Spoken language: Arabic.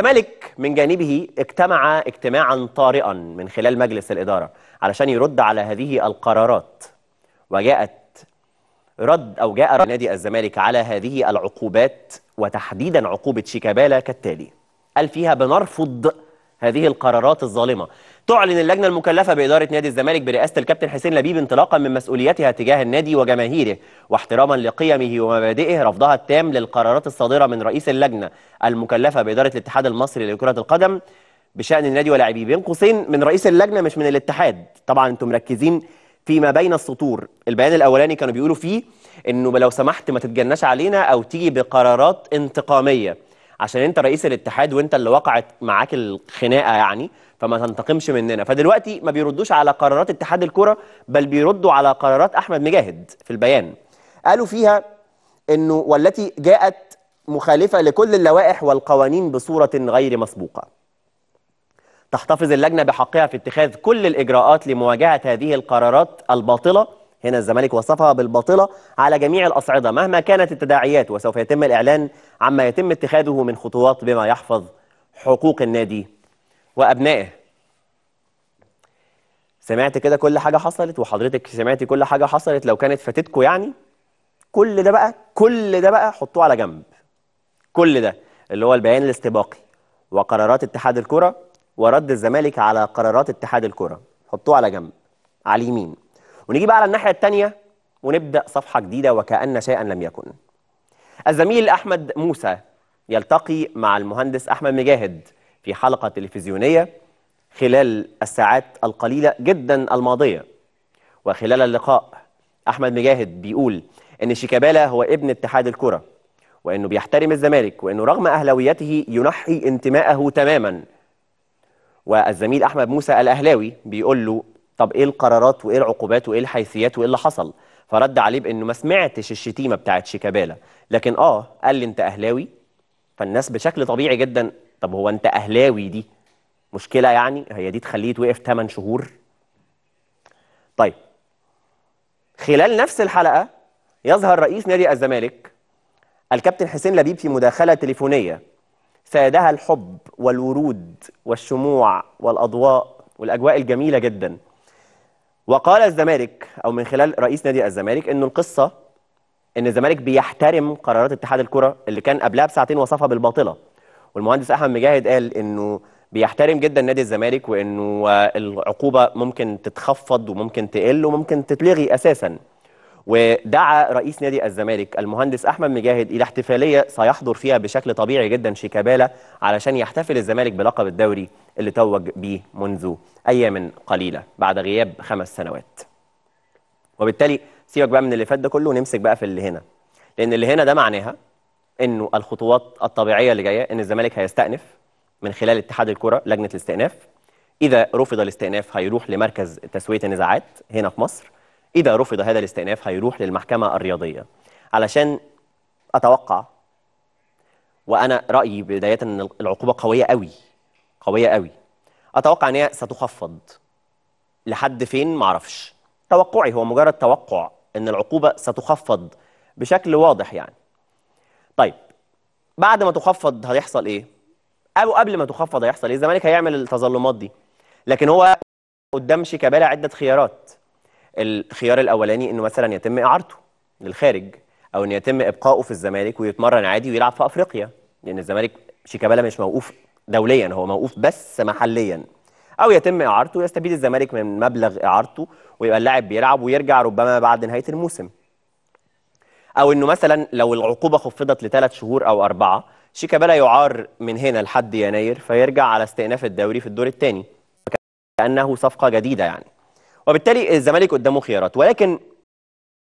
الزمالك من جانبه اجتمع اجتماعا طارئا من خلال مجلس الإدارة علشان يرد على هذه القرارات وجاءت رد أو جاء رد نادي الزمالك على هذه العقوبات وتحديدا عقوبة شيكابالا كالتالي قال فيها بنرفض هذه القرارات الظالمة تعلن اللجنة المكلفة بإدارة نادي الزمالك برئاسة الكابتن حسين لبيب انطلاقا من مسؤوليتها تجاه النادي وجماهيره واحتراما لقيمه ومبادئه رفضها التام للقرارات الصادرة من رئيس اللجنة المكلفة بإدارة الاتحاد المصري لكرة القدم بشأن النادي ولاعبيه بين قوسين من رئيس اللجنة مش من الاتحاد طبعا انتم مركزين فيما بين السطور البيان الأولاني كانوا بيقولوا فيه انه لو سمحت ما تتجناش علينا او تيجي بقرارات انتقاميه عشان انت رئيس الاتحاد وانت اللي وقعت معاك الخناقه يعني فما تنتقمش مننا فدلوقتي ما بيردوش على قرارات اتحاد الكره بل بيردوا على قرارات احمد مجاهد في البيان قالوا فيها انه والتي جاءت مخالفه لكل اللوائح والقوانين بصوره غير مسبوقه تحتفظ اللجنه بحقها في اتخاذ كل الاجراءات لمواجهه هذه القرارات الباطله هنا الزمالك وصفها بالباطلة على جميع الأصعدة مهما كانت التداعيات وسوف يتم الإعلان عما يتم اتخاذه من خطوات بما يحفظ حقوق النادي وأبنائه سمعت كده كل حاجة حصلت وحضرتك سمعتي كل حاجة حصلت لو كانت فاتتكم يعني كل ده بقى كل ده بقى حطوه على جنب كل ده اللي هو البيان الاستباقي وقرارات اتحاد الكرة ورد الزمالك على قرارات اتحاد الكرة حطوه على جنب على اليمين ونيجي بقى على الناحية التانية ونبدأ صفحة جديدة وكأن شيئا لم يكن الزميل أحمد موسى يلتقي مع المهندس أحمد مجاهد في حلقة تلفزيونية خلال الساعات القليلة جدا الماضية وخلال اللقاء أحمد مجاهد بيقول إن شيكابالا هو ابن اتحاد الكرة وإنه بيحترم الزمالك وإنه رغم أهلاويته ينحي انتمائه تماما والزميل أحمد موسى الأهلاوي بيقول له طب ايه القرارات وايه العقوبات وايه الحيثيات وايه اللي حصل فرد عليه بانه ما سمعتش الشتيمه بتاعت شيكابالا لكن اه قال لي انت اهلاوي فالناس بشكل طبيعي جدا طب هو انت اهلاوي دي مشكله يعني هي دي تخليه يتوقف 8 شهور طيب خلال نفس الحلقه يظهر رئيس نادي الزمالك الكابتن حسين لبيب في مداخله تليفونيه سادها الحب والورود والشموع والاضواء والاجواء الجميله جدا وقال الزمالك او من خلال رئيس نادي الزمالك انه القصه ان الزمالك بيحترم قرارات اتحاد الكره اللي كان قبلها بساعتين وصفها بالباطله والمهندس احمد مجاهد قال انه بيحترم جدا نادي الزمالك وانه العقوبه ممكن تتخفض وممكن تقل وممكن تتلغي اساسا ودعا رئيس نادي الزمالك المهندس احمد مجاهد الى احتفاليه سيحضر فيها بشكل طبيعي جدا شيكابالا علشان يحتفل الزمالك بلقب الدوري اللي توج بيه منذ ايام قليله بعد غياب خمس سنوات. وبالتالي سيبك بقى من اللي فات ده كله ونمسك بقى في اللي هنا. لان اللي هنا ده معناها انه الخطوات الطبيعيه اللي جايه ان الزمالك هيستأنف من خلال اتحاد الكره لجنه الاستئناف. اذا رفض الاستئناف هيروح لمركز تسويه النزاعات هنا في مصر. إذا رفض هذا الاستئناف هيروح للمحكمة الرياضية علشان أتوقع وأنا رأيي بداية أن العقوبة قوية قوي قوية قوي أتوقع أن هي ستخفض لحد فين معرفش توقعي هو مجرد توقع أن العقوبة ستخفض بشكل واضح يعني طيب بعد ما تخفض هيحصل إيه؟ أو قبل ما تخفض هيحصل إيه؟ الزمالك هيعمل التظلمات دي لكن هو قدام شيكابالا عدة خيارات الخيار الاولاني انه مثلا يتم اعارته للخارج او ان يتم ابقائه في الزمالك ويتمرن عادي ويلعب في افريقيا لان الزمالك شيكابالا مش موقوف دوليا هو موقوف بس محليا او يتم اعارته ويستفيد الزمالك من مبلغ اعارته ويبقى اللاعب بيلعب ويرجع ربما بعد نهايه الموسم او انه مثلا لو العقوبه خفضت لثلاث شهور او اربعه شيكابالا يعار من هنا لحد يناير فيرجع على استئناف الدوري في الدور الثاني كانه صفقه جديده يعني وبالتالي الزمالك قدامه خيارات ولكن